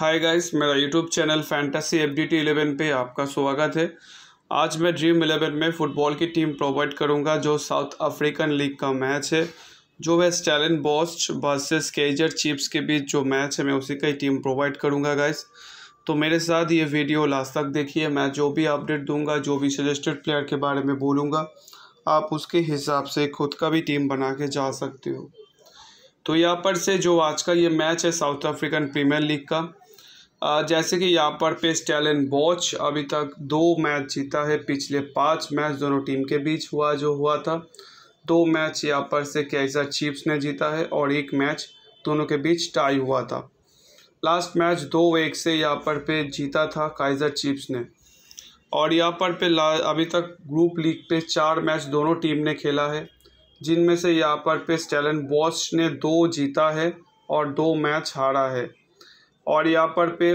हाय guys मेरा YouTube channel fantasy F D T eleven पर आपका स्वागत है आज मैं ड्रीम इलेवन में फ़ुटबॉल की टीम प्रोवाइड करूंगा जो साउथ अफ्रीकन लीग का मैच है जो है Stellenbosch versus Kaizer Chiefs के बीच जो मैच है मैं उसी का ही टीम प्रोवाइड करूंगा गाइस तो मेरे साथ ये वीडियो लास्ट तक देखिए मैं जो भी अपडेट दूँगा जो भी सजेस्टेड प्लेयर के बारे में बोलूँगा आप उसके हिसाब से खुद का भी टीम बना के जा सकते हो तो यहाँ पर से जो आज का ये मैच है साउथ अफ्रीकन प्रीमियर लीग का जैसे कि यहाँ पर पे एंड बॉच अभी तक दो मैच जीता है पिछले पाँच मैच दोनों टीम के बीच हुआ जो हुआ था दो मैच यहाँ पर से कैसा चीप्स ने जीता है और एक मैच दोनों के बीच टाई हुआ था लास्ट मैच दो एक से यहाँ पर पे जीता था काइजर चीप्स ने और यहाँ पर पे अभी तक ग्रुप लीग पे चार मैच दोनों टीम ने खेला है जिनमें से यहाँ पर पे स्टेलन बॉच ने दो जीता है और दो मैच हारा है और यहाँ पर पे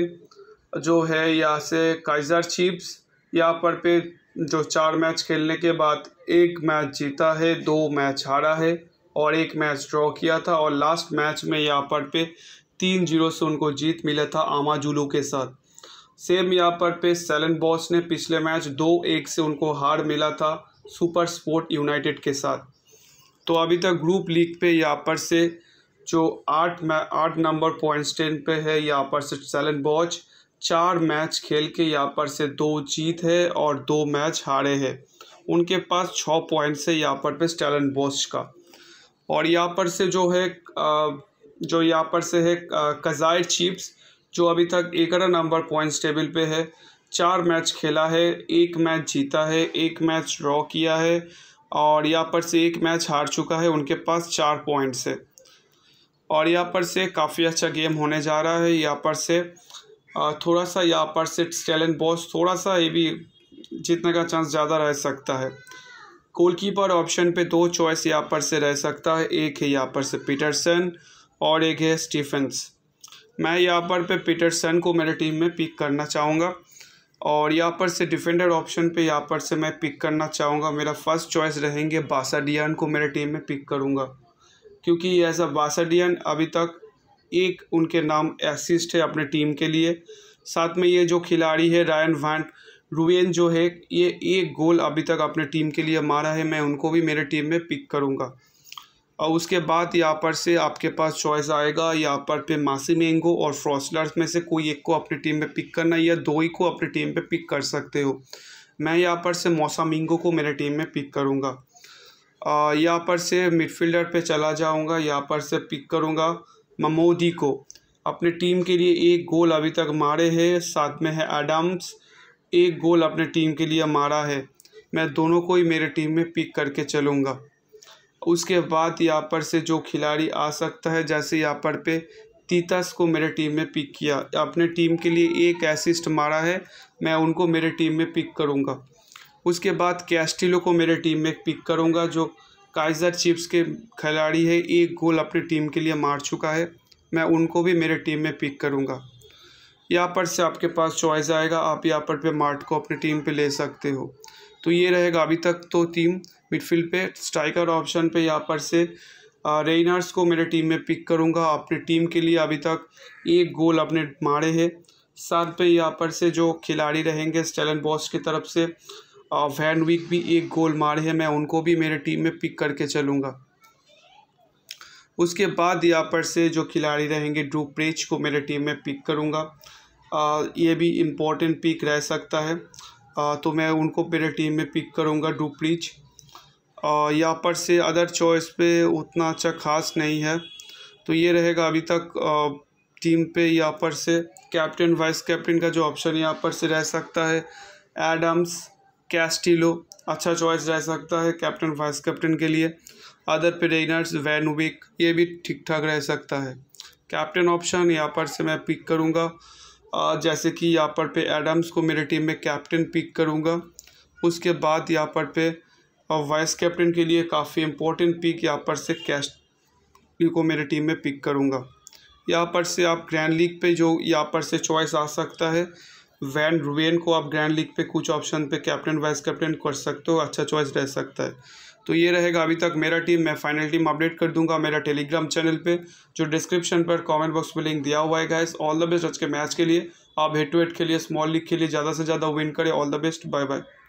जो है यहाँ से काइज़र चीप्स यहाँ पर पे जो चार मैच खेलने के बाद एक मैच जीता है दो मैच हारा है और एक मैच ड्रॉ किया था और लास्ट मैच में यहाँ पर पे तीन जीरो से उनको जीत मिला था आमा जुलू के साथ सेम यहाँ पर पे सेलन बॉस ने पिछले मैच दो एक से उनको हार मिला था सुपर स्पोर्ट यूनाइटेड के साथ तो अभी तक ग्रुप लीग पे यहाँ पर से जो आठ आठ नंबर पॉइंट टेन पे है यहाँ पर से सैलन बॉच चार मैच खेल के यहाँ पर से दो जीत है और दो मैच हारे हैं उनके पास छः पॉइंट्स है यहाँ पर पे स्टैलन बॉच का और यहाँ पर से जो है जो यहाँ पर से है कज़ायर चीप्स जो अभी तक ग्यारह नंबर पॉइंट्स टेबल पे है चार मैच खेला है एक मैच जीता है एक मैच ड्रॉ किया है और यहाँ पर से एक मैच हार चुका है उनके पास चार पॉइंट्स है और यहाँ पर से काफ़ी अच्छा गेम होने जा रहा है यहाँ पर से थोड़ा सा यहाँ पर से टैलेंट बॉस थोड़ा सा ये भी जीतने का चांस ज़्यादा रह सकता है गोलकीपर ऑप्शन पे दो चॉइस यहाँ पर से रह सकता है एक है यहाँ पर से पीटरसन और एक है स्टीफेंस मैं यहाँ पर पे पीटरसन को मेरे टीम में पिक करना चाहूँगा और यहाँ पर से डिफेंडर ऑप्शन पे यहाँ पर से मैं पिक करना चाहूँगा मेरा फर्स्ट चॉइस रहेंगे बासाडियान को मेरे टीम में पिक करूँगा क्योंकि एज अ वासडियन अभी तक एक उनके नाम एसिस्ट है अपने टीम के लिए साथ में ये जो खिलाड़ी है रायन वांट रुवेन जो है ये एक गोल अभी तक अपने टीम के लिए मारा है मैं उनको भी मेरे टीम में पिक करूँगा और उसके बाद यहाँ पर से आपके पास चॉइस आएगा यहाँ पर पे मासी मैंगो और फ्रॉसलर्स में से कोई एक को अपनी टीम में पिक करना या दो ही को अपनी टीम पे पिक कर सकते हो मैं यहाँ पर से मौसा मेंगो को मेरे टीम में पिक करूँगा यहाँ पर से मिडफील्डर पे चला जाऊँगा यहाँ पर से पिक करूँगा ममोदी को अपने टीम के लिए एक गोल अभी तक मारे हैं साथ में है एडम्स एक गोल अपने टीम के लिए मारा है मैं दोनों को ही मेरे टीम में पिक करके चलूँगा उसके बाद यहाँ पर से जो खिलाड़ी आ सकता है जैसे यहाँ पर पे तीतस को मेरे टीम में पिक किया अपने टीम के लिए एक असिस्ट मारा है मैं उनको मेरे टीम में पिक करूँगा उसके बाद कैस्टिलो को मेरे टीम में पिक करूँगा जो काइज़र चिप्स के खिलाड़ी है एक गोल अपनी टीम के लिए मार चुका है मैं उनको भी मेरे टीम में पिक करूँगा यहाँ पर से आपके पास चॉइस आएगा आप यहाँ पर पे मार्ट को अपनी टीम पे ले सकते हो तो ये रहेगा अभी तक तो टीम मिडफील्ड पे स्ट्राइकर ऑप्शन पे यहाँ पर से रेनर्स को मेरे टीम में पिक करूँगा अपने टीम के लिए अभी तक एक गोल अपने मारे हैं साथ पे यहाँ पर से जो खिलाड़ी रहेंगे स्टेलन बॉस की तरफ से वैन विक भी एक गोल मारे हैं मैं उनको भी मेरे टीम में पिक करके चलूँगा उसके बाद यहाँ पर से जो खिलाड़ी रहेंगे ड्रू प्रेच को मेरे टीम में पिक करूँगा ये भी इम्पोर्टेंट पिक रह सकता है आ, तो मैं उनको मेरे टीम में पिक करूँगा डू प्रीच यहाँ पर से अदर चॉइस पे उतना अच्छा खास नहीं है तो ये रहेगा अभी तक आ, टीम पे यहाँ पर से कैप्टन वाइस कैप्टन का जो ऑप्शन यहाँ पर से रह सकता है एडम्स कैस्टिलो अच्छा चॉइस रह सकता है कैप्टन वाइस कैप्टन के लिए अदर पेरेनर्स वैनुबिक ये भी ठीक ठाक रह सकता है कैप्टन ऑप्शन यहाँ पर से मैं पिक करूँगा जैसे कि यहाँ पर पे एडम्स को मेरे टीम में कैप्टन पिक करूँगा उसके बाद यहाँ पर पे वाइस कैप्टन के लिए काफ़ी इम्पोर्टेंट पिक यहाँ पर से कैश को मेरे टीम में पिक करूँगा यहाँ पर से आप ग्रैंड लीग पे जो यहाँ पर से चॉइस आ सकता है वैन रुवेन को आप ग्रैंड लीग पे कुछ ऑप्शन पे कैप्टन वाइस कैप्टन कर सकते हो अच्छा चॉइस रह सकता है तो ये रहेगा अभी तक मेरा टीम मैं फाइनल टीम अपडेट कर दूंगा मेरा टेलीग्राम चैनल पे जो डिस्क्रिप्शन पर कमेंट बॉक्स में लिंक दिया हुआ है गाइस ऑल द बेस्ट आज के मैच के लिए आप हेड टू हेड खेलिए स्मॉल लीग के लिए ज़्यादा से ज़्यादा विन करें all the best bye bye